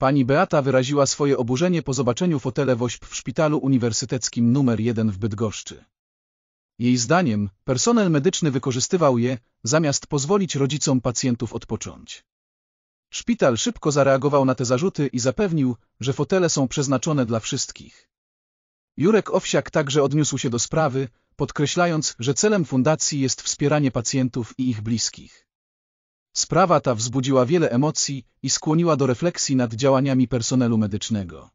Pani Beata wyraziła swoje oburzenie po zobaczeniu fotele WOŚP w szpitalu uniwersyteckim numer 1 w Bydgoszczy. Jej zdaniem personel medyczny wykorzystywał je, zamiast pozwolić rodzicom pacjentów odpocząć. Szpital szybko zareagował na te zarzuty i zapewnił, że fotele są przeznaczone dla wszystkich. Jurek Owsiak także odniósł się do sprawy, podkreślając, że celem fundacji jest wspieranie pacjentów i ich bliskich. Sprawa ta wzbudziła wiele emocji i skłoniła do refleksji nad działaniami personelu medycznego.